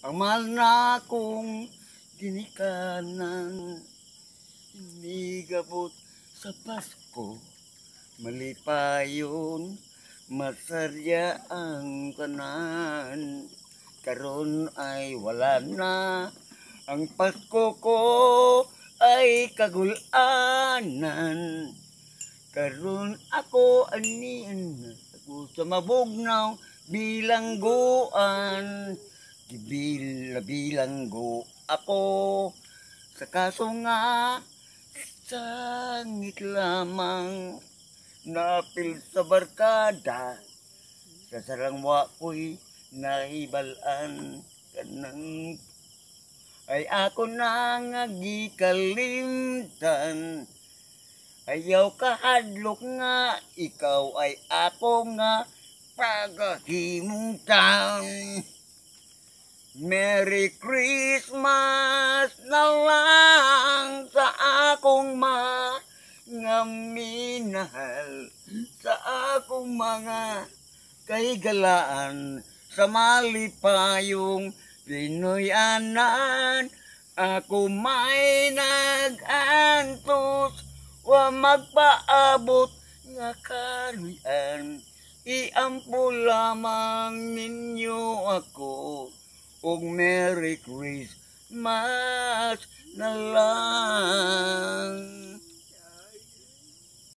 Ang mahal na akong ginikanan Inigabot sa Pasko Mali pa yun Masarya ang kanan Karon ay wala na Ang Pasko ko ay kagulanan Karon ako aniin Ako sa mabugnaw bilangguan Gibil-bilanggo ako sa kaso nga sangit lamang napil sa barkada sa sarangwa ko'y nahibalaan ka ng ay ako nang nga gikalimtan ayaw ka nga ikaw ay ako nga pagahimungtan Merry Christmas na lang sa akong mga minahal, sa akong mga kaigalaan, sa malipayong Pinoyanan. Ako may nag-antos, wa magpaabot nga kaluyan, iampo lamang ninyo ako. og Merry Christmas na lang.